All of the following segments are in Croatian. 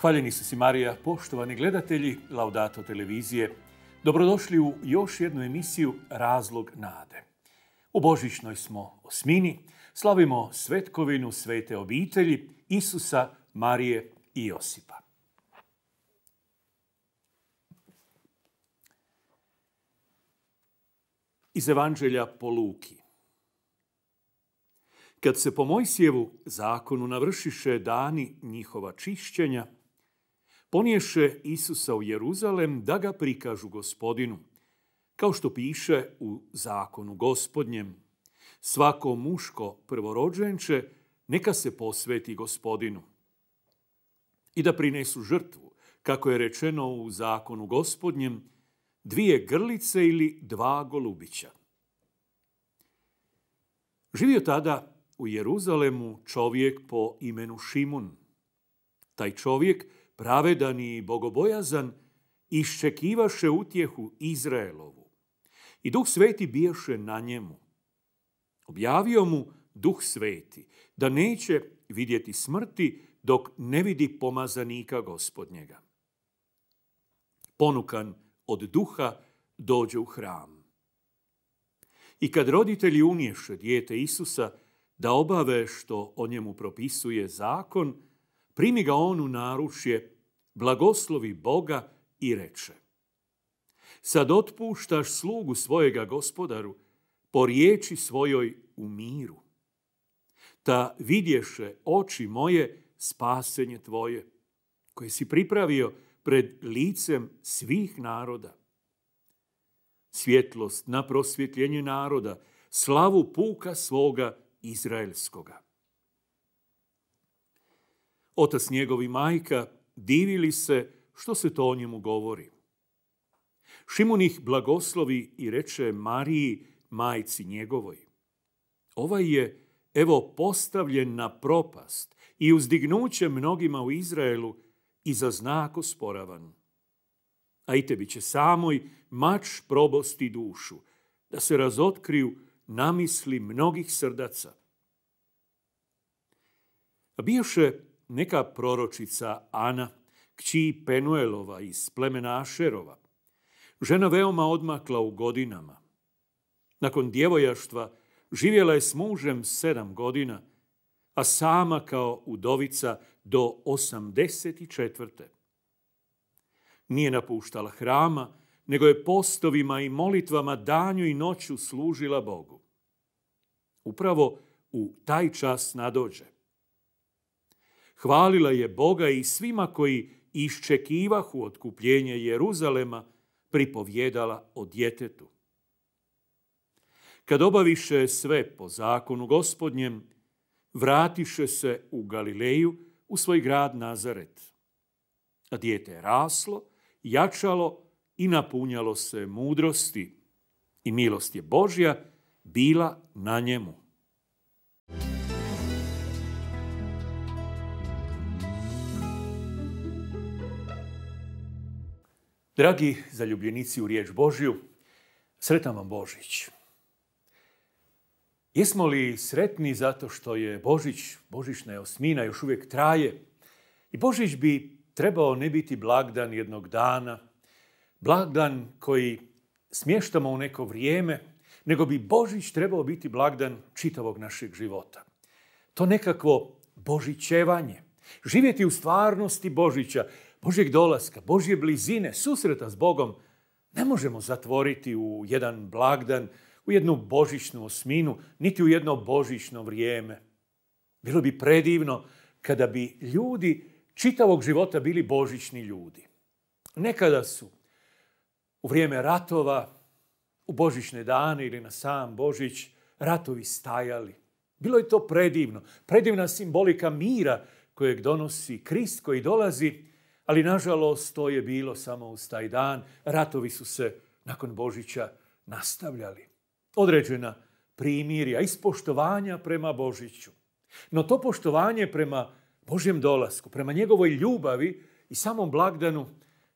Hvaljeni se si Marija, poštovani gledatelji Laudato televizije. Dobrodošli u još jednu emisiju Razlog nade. U Božićnoj smo osmini, slavimo svetkovinu svete obitelji Isusa, Marije i Josipa. Iz Evanđelja po Luki. Kad se po Mojsijevu zakonu navršiše dani njihova čišćenja, poniješe Isusa u Jeruzalem da ga prikažu gospodinu. Kao što piše u zakonu gospodnjem, svako muško prvorođenče neka se posveti gospodinu i da prinesu žrtvu, kako je rečeno u zakonu gospodnjem, dvije grlice ili dva golubića. Živio tada u Jeruzalemu čovjek po imenu Šimun. Taj čovjek pravedan i bogobojazan, iščekivaše utjehu Izraelovu. I duh sveti biješe na njemu. Objavio mu duh sveti da neće vidjeti smrti dok ne vidi pomazanika gospodnjega. Ponukan od duha dođe u hram. I kad roditelji uniješe dijete Isusa da obave što o njemu propisuje zakon, primi ga on u naručje, blagoslovi Boga i reče. Sad otpuštaš slugu svojega gospodaru, po riječi svojoj u miru. Ta vidješe oči moje spasenje tvoje, koje si pripravio pred licem svih naroda. Svjetlost na prosvjetljenje naroda, slavu puka svoga Izraelskoga. Otac njegovi majka divili se što se to o njemu govori. Šimun ih blagoslovi i reče Mariji, majci njegovoj. Ovaj je, evo, postavljen na propast i uzdignuće mnogima u Izraelu i za znak osporavan. A i tebi će samoj mač probosti dušu, da se razotkriju namisli mnogih srdaca. A bioše neka proročica Ana, kći Penuelova iz plemena Ašerova, žena veoma odmakla u godinama. Nakon djevojaštva živjela je s mužem sedam godina, a sama kao udovica do 84. Nije napuštala hrama, nego je postovima i molitvama danju i noću služila Bogu. Upravo u taj čas nadođe Hvalila je Boga i svima koji iščekivahu otkupljenje Jeruzalema, pripovjedala o djetetu. Kad obaviše sve po zakonu gospodnjem, vratiše se u Galileju u svoj grad Nazaret. A dijete je raslo, jačalo i napunjalo se mudrosti i milost je Božja bila na njemu. Dragi zaljubljenici u riječ Božju, sretan vam Božić. Jesmo li sretni zato što je Božić, Božićna je osmina, još uvijek traje? I Božić bi trebao ne biti blagdan jednog dana, blagdan koji smještamo u neko vrijeme, nego bi Božić trebao biti blagdan čitavog našeg života. To nekakvo Božićevanje. Živjeti u stvarnosti Božića, Božjeg dolaska, Božje blizine, susreta s Bogom, ne možemo zatvoriti u jedan blagdan, u jednu božićnu osminu, niti u jedno božićno vrijeme. Bilo bi predivno kada bi ljudi čitavog života bili božićni ljudi. Nekada su u vrijeme ratova, u božićne dane ili na sam božić, ratovi stajali. Bilo je to predivno, predivna simbolika mira kojeg donosi Krist koji dolazi ali nažalost to je bilo samo uz taj dan. Ratovi su se nakon Božića nastavljali. Određena primirja, ispoštovanja prema Božiću. No to poštovanje prema Božjem dolasku, prema njegovoj ljubavi i samom blagdanu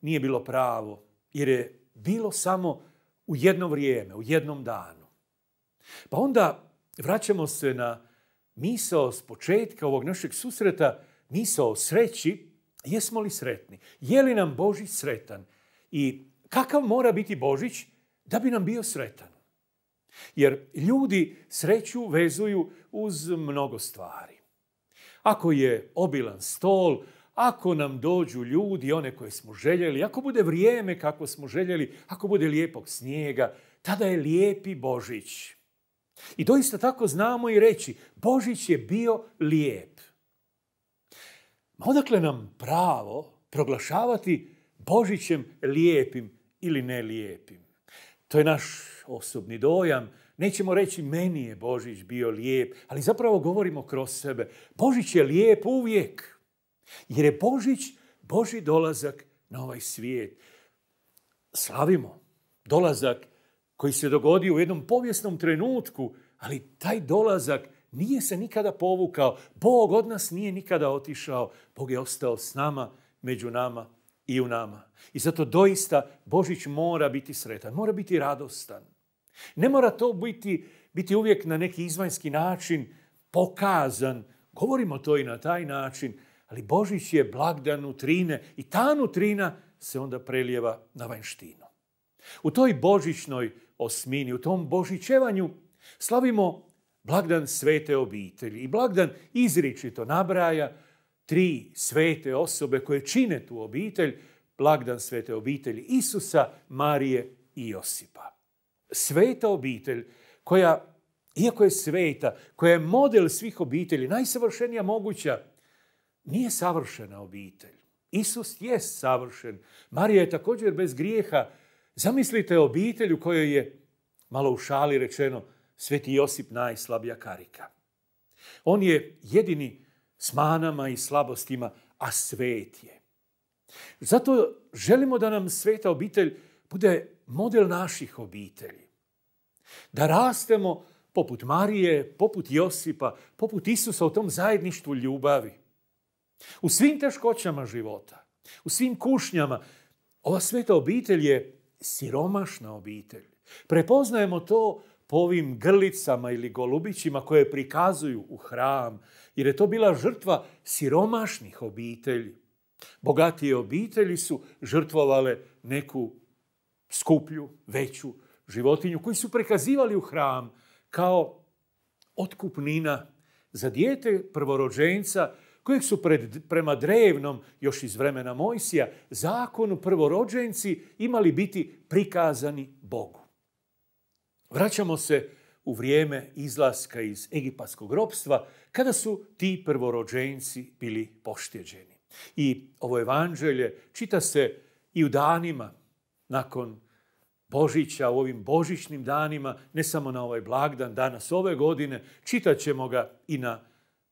nije bilo pravo, jer je bilo samo u jedno vrijeme, u jednom danu. Pa onda vraćamo se na misao s početka ovog našeg susreta, misao sreći Jesmo li sretni? Je li nam Božić sretan? I kakav mora biti Božić da bi nam bio sretan? Jer ljudi sreću vezuju uz mnogo stvari. Ako je obilan stol, ako nam dođu ljudi, one koje smo željeli, ako bude vrijeme kako smo željeli, ako bude lijepog snijega, tada je lijepi Božić. I doista tako znamo i reći, Božić je bio lijep odakle nam pravo proglašavati Božićem lijepim ili nelijepim? To je naš osobni dojam. Nećemo reći meni je Božić bio lijep, ali zapravo govorimo kroz sebe. Božić je lijep uvijek. Jer je Božić Boži dolazak na ovaj svijet. Slavimo dolazak koji se dogodio u jednom povijesnom trenutku, ali taj dolazak nije se nikada povukao. Bog od nas nije nikada otišao. Bog je ostao s nama, među nama i u nama. I zato doista Božić mora biti sretan, mora biti radostan. Ne mora to biti, biti uvijek na neki izvanjski način pokazan. Govorimo to i na taj način, ali Božić je blagdan nutrine i ta nutrina se onda prelijeva na vanjštinu. U toj božićnoj osmini, u tom božićevanju slavimo blagdan svete obitelji. I blagdan izričito nabraja tri svete osobe koje čine tu obitelj, blagdan svete obitelji Isusa, Marije i Josipa. Sveta obitelj koja, iako je sveta, koja je model svih obitelji, najsavršenija moguća, nije savršena obitelj. Isus je savršen. Marija je također bez grijeha. Zamislite obitelj u kojoj je, malo u šali rečeno, Sveti Josip najslabija karika. On je jedini s manama i slabostima, a svet je. Zato želimo da nam sveta obitelj bude model naših obitelji. Da rastemo poput Marije, poput Josipa, poput Isusa u tom zajedništvu ljubavi. U svim teškoćama života, u svim kušnjama, ova sveta obitelj je siromašna obitelj. Prepoznajemo to po ovim grlicama ili golubićima koje prikazuju u hram, jer je to bila žrtva siromašnih obitelji. Bogatije obitelji su žrtvovale neku skuplju, veću životinju koji su prekazivali u hram kao otkupnina za dijete prvorođenca kojeg su prema drevnom, još iz vremena Mojsija, zakonu prvorođenci imali biti prikazani Bogu. Vraćamo se u vrijeme izlaska iz egipatskog ropstva, kada su ti prvorođenci bili poštjeđeni. I ovo evanđelje čita se i u danima nakon Božića, u ovim božićnim danima, ne samo na ovaj blagdan danas ove godine, čitat ćemo ga i na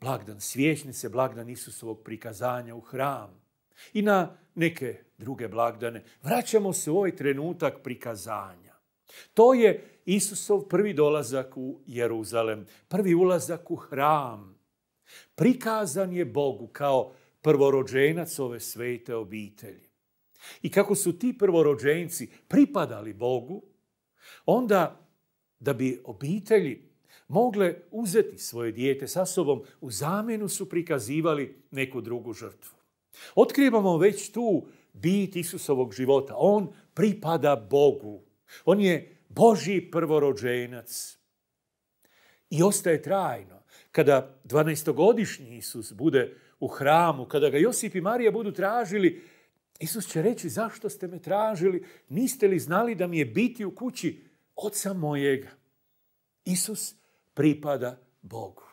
blagdan svjećnice, blagdan Isusovog prikazanja u hram i na neke druge blagdane. Vraćamo se u ovaj trenutak prikazanja. To je Isusov prvi dolazak u Jeruzalem, prvi ulazak u hram. Prikazan je Bogu kao prvorođenac ove svete obitelji. I kako su ti prvorođenci pripadali Bogu, onda da bi obitelji mogle uzeti svoje dijete sa sobom, u zamjenu su prikazivali neku drugu žrtvu. Otkrivamo već tu bit Isusovog života. On pripada Bogu. On je Boži prvorođenac. I ostaje trajno. Kada 12-godišnji Isus bude u hramu, kada ga Josip i Marija budu tražili, Isus će reći zašto ste me tražili, niste li znali da mi je biti u kući oca mojega. Isus pripada Bogu.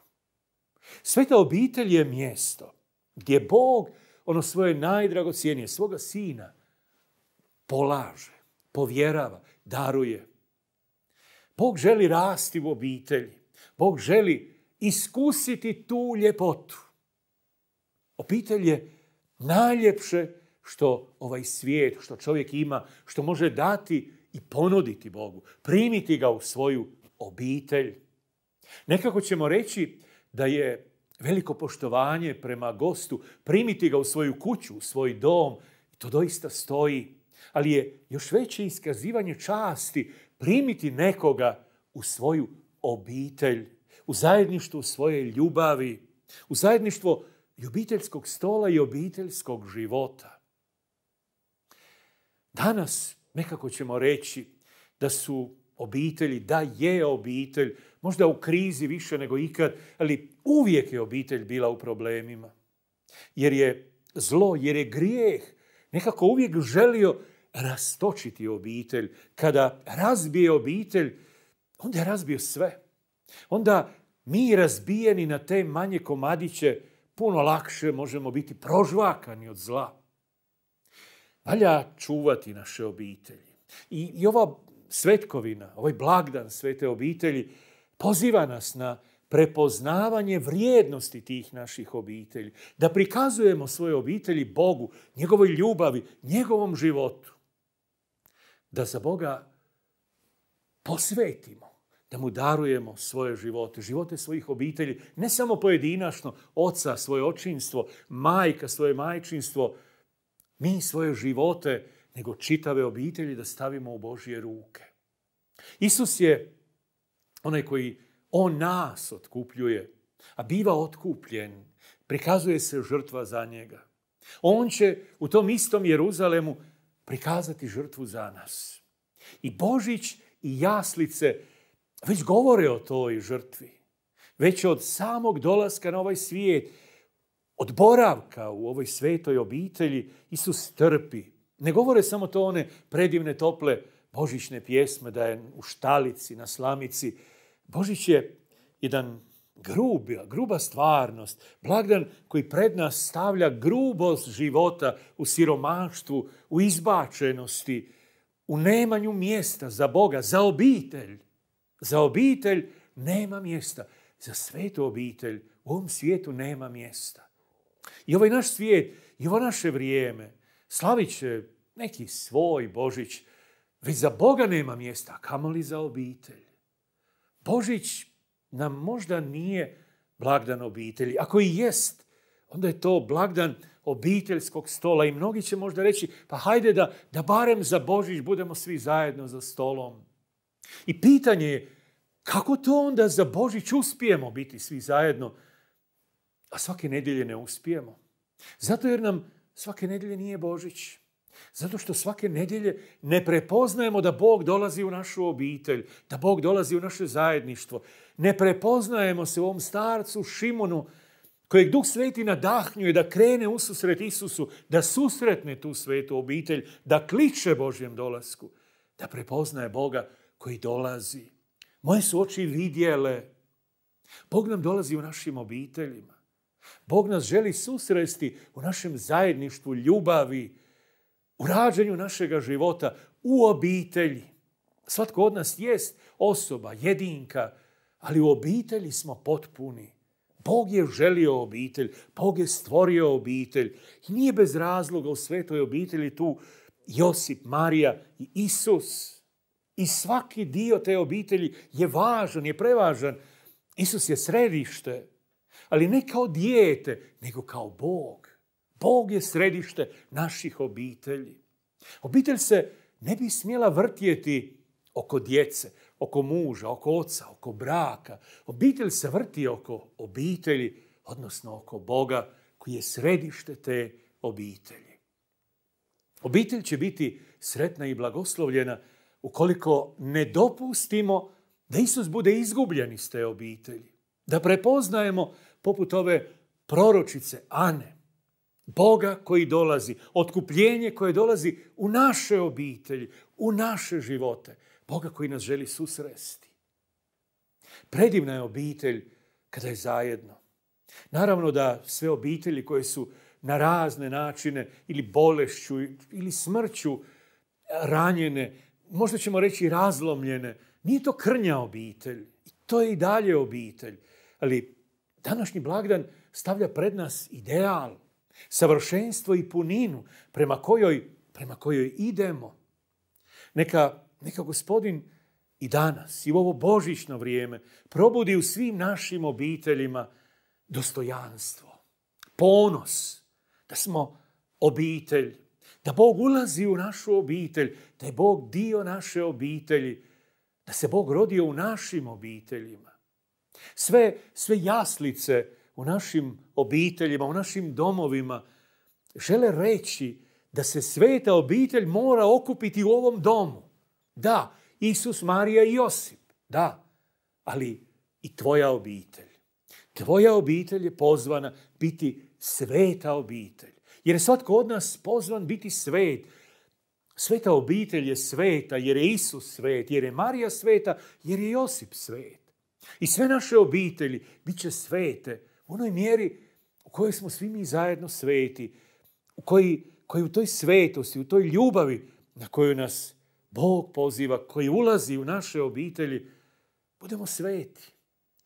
Sveta obitelj je mjesto gdje Bog ono svoje najdragocijenije, svoga sina, polaže, povjerava, daruje. Bog želi rasti u obitelji. Bog želi iskusiti tu ljepotu. Obitelj je najljepše što ovaj svijet, što čovjek ima, što može dati i ponuditi Bogu, primiti ga u svoju obitelj. Nekako ćemo reći da je veliko poštovanje prema gostu, primiti ga u svoju kuću, u svoj dom, to doista stoji. Ali je još veće iskazivanje časti primiti nekoga u svoju obitelj, u zajedništvu svoje ljubavi, u zajedništvo obiteljskog stola i obiteljskog života. Danas nekako ćemo reći da su obitelji, da je obitelj, možda u krizi više nego ikad, ali uvijek je obitelj bila u problemima. Jer je zlo, jer je grijeh nekako uvijek želio rastočiti obitelj. Kada razbije obitelj, onda je razbio sve. Onda mi razbijeni na te manje komadiće puno lakše možemo biti prožvakani od zla. Valja čuvati naše obitelji. I, i ova svetkovina, ovaj blagdan svete obitelji poziva nas na prepoznavanje vrijednosti tih naših obitelji. Da prikazujemo svoje obitelji Bogu, njegovoj ljubavi, njegovom životu. Da za Boga posvetimo, da mu darujemo svoje živote, živote svojih obitelji, ne samo pojedinačno, oca, svoje očinstvo, majka, svoje majčinstvo, mi svoje živote, nego čitave obitelji da stavimo u Božje ruke. Isus je onaj koji on nas otkupljuje, a biva otkupljen. Prikazuje se žrtva za njega. On će u tom istom Jeruzalemu prikazati žrtvu za nas. I Božić i jaslice već govore o toj žrtvi. Već od samog dolaska na ovaj svijet, od boravka u ovoj svetoj obitelji, Isus trpi. Ne govore samo to one predivne tople božićne pjesme da je u štalici, na slamici, Božić je jedan grub, gruba stvarnost, blagdan koji pred nas stavlja grubost života u siromaštvu, u izbačenosti, u nemanju mjesta za Boga, za obitelj. Za obitelj nema mjesta. Za svetu obitelj u ovom svijetu nema mjesta. I ovaj naš svijet, i ovo naše vrijeme, slavit će neki svoj Božić, već za Boga nema mjesta, a kamoli za obitelj. Božić nam možda nije blagdan obitelji. Ako i jest, onda je to blagdan obiteljskog stola i mnogi će možda reći pa hajde da, da barem za Božić budemo svi zajedno za stolom. I pitanje je kako to onda za Božić uspijemo biti svi zajedno, a svake nedjelje ne uspijemo. Zato jer nam svake nedjelje nije Božić. Zato što svake nedjelje ne prepoznajemo da Bog dolazi u našu obitelj, da Bog dolazi u naše zajedništvo. Ne prepoznajemo se u ovom starcu Šimonu kojeg Duh Sveti nadahnjuje da krene ususret Isusu, da susretne tu svetu obitelj, da kliče Božjem dolasku, da prepoznaje Boga koji dolazi. Moje su oči vidjele. Bog nam dolazi u našim obiteljima. Bog nas želi susresti u našem zajedništvu ljubavi, u rađenju našega života, u obitelji. Svatko od nas jest osoba, jedinka, ali u obitelji smo potpuni. Bog je želio obitelj, Bog je stvorio obitelj. I nije bez razloga u svetoj obitelji tu Josip, Marija i Isus. I svaki dio te obitelji je važan, je prevažan. Isus je središte, ali ne kao dijete, nego kao Bog. Bog je središte naših obitelji. Obitelj se ne bi smjela vrtjeti oko djece, oko muža, oko oca, oko braka. Obitelj se vrti oko obitelji, odnosno oko Boga koji je središte te obitelji. Obitelj će biti sretna i blagoslovljena ukoliko ne dopustimo da Isus bude izgubljen iz te obitelji. Da prepoznajemo poput ove proročice Ane, Boga koji dolazi, otkupljenje koje dolazi u naše obitelji, u naše živote. Boga koji nas želi susresti. Predivna je obitelj kada je zajedno. Naravno da sve obitelji koje su na razne načine ili bolešću ili smrću ranjene, možda ćemo reći razlomljene, nije to krnja obitelj. To je i dalje obitelj. Ali današnji blagdan stavlja pred nas ideal savršenstvo i puninu prema kojoj, prema kojoj idemo. Neka, neka gospodin i danas i u ovo božićno vrijeme probudi u svim našim obiteljima dostojanstvo, ponos, da smo obitelj, da Bog ulazi u našu obitelj, da je Bog dio naše obitelji, da se Bog rodio u našim obiteljima. Sve, sve jaslice u našim obiteljima, u našim domovima, žele reći da se sveta obitelj mora okupiti u ovom domu. Da, Isus, Marija i Josip. Da, ali i tvoja obitelj. Tvoja obitelj je pozvana biti sveta obitelj. Jer je svatko od nas pozvan biti svet. Sveta obitelj je sveta, jer je Isus svet, jer je Marija sveta, jer je Josip svet. I sve naše obitelji bit će svete, u onoj mjeri u kojoj smo svi mi zajedno sveti, u koji, koji u toj svetosti, u toj ljubavi na koju nas Bog poziva, koji ulazi u naše obitelji, budemo sveti.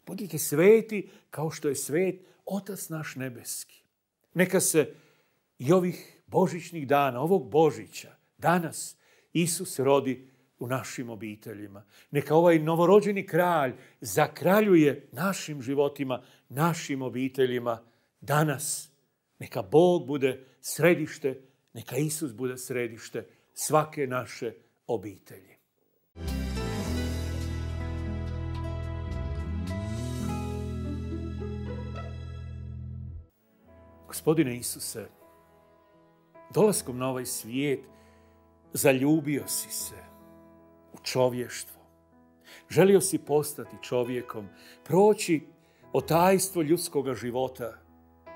Budite sveti kao što je svet Otac naš nebeski. Neka se i ovih božićnih dana, ovog Božića, danas Isus rodi u našim obiteljima. Neka ovaj novorođeni kralj zakraljuje našim životima, našim obiteljima danas. Neka Bog bude središte, neka Isus bude središte svake naše obitelji. Gospodine Isuse, dolaskom na ovaj svijet zaljubio si se čovještvo. Želio si postati čovjekom, proći otajstvo ljudskog života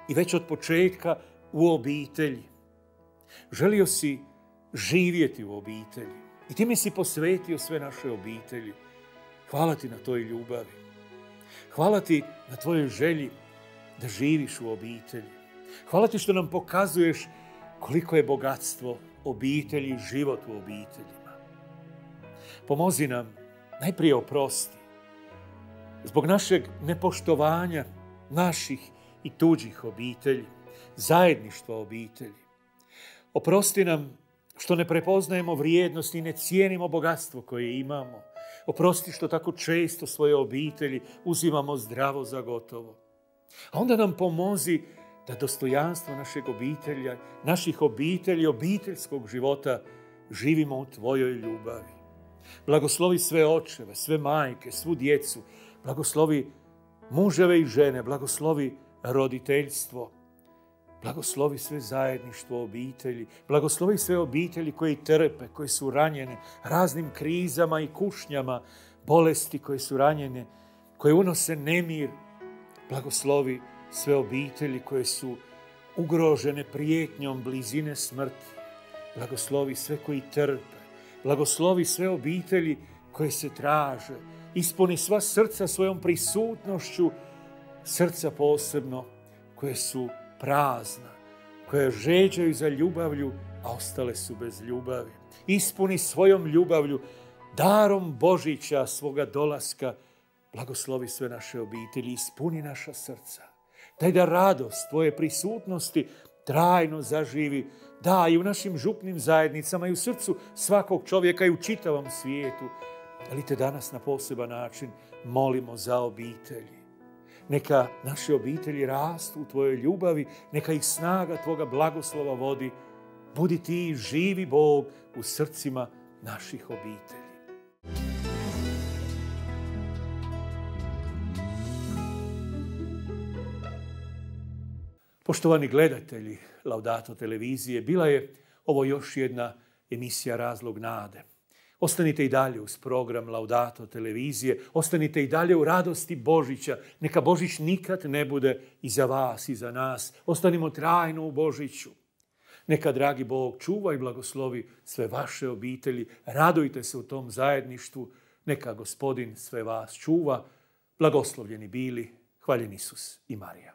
i već od početka u obitelji. Želio si živjeti u obitelji i ti mi si posvetio sve naše obitelji. Hvala ti na toj ljubavi. Hvala ti na tvojoj želji da živiš u obitelji. Hvala ti što nam pokazuješ koliko je bogatstvo obitelji, život u obitelji pomozi nam, najprije oprosti. Zbog našeg nepoštovanja naših i tuđih obitelji, zajedništva obitelji. Oprosti nam što ne prepoznajemo vrijednost i ne cijenimo bogatstvo koje imamo. Oprosti što tako često svoje obitelji uzimamo zdravo za gotovo. A onda nam pomozi da dostojanstvo našeg obitelja, naših obitelji, obiteljskog života živimo u Tvojoj ljubavi. Blagoslovi sve očeve, sve majke, svu djecu. Blagoslovi muževe i žene, blagoslovi roditeljstvo. Blagoslovi sve zajedništvo obitelji, blagoslovi sve obitelji koji trpe, koje su ranjene raznim krizama i kušnjama, bolesti koje su ranjene, koje unose nemir. Blagoslovi sve obitelji koje su ugrožene prijetnjom blizine smrti. Blagoslovi sve koji trpe, blagoslovi sve obitelji koje se traže, ispuni sva srca svojom prisutnošću, srca posebno koje su prazna, koje žeđaju za ljubavlju, a ostale su bez ljubavi. Ispuni svojom ljubavlju, darom Božića svoga dolaska, blagoslovi sve naše obitelji, ispuni naša srca. Daj da radost tvoje prisutnosti trajno zaživi, da, i u našim župnim zajednicama, i u srcu svakog čovjeka, i u čitavom svijetu. Ali te danas na poseban način molimo za obitelji. Neka naše obitelji rastu u tvojoj ljubavi, neka ih snaga tvoga blagoslova vodi. Budi ti živi Bog u srcima naših obitelji. Poštovani gledatelji Laudato televizije, bila je ovo još jedna emisija Razlog nade. Ostanite i dalje uz program Laudato televizije, ostanite i dalje u radosti Božića. Neka Božić nikad ne bude i za vas i za nas. Ostanimo trajno u Božiću. Neka, dragi Bog, čuva i blagoslovi sve vaše obitelji. Radujte se u tom zajedništvu. Neka gospodin sve vas čuva. Blagoslovljeni bili. Hvaljen Isus i Marija.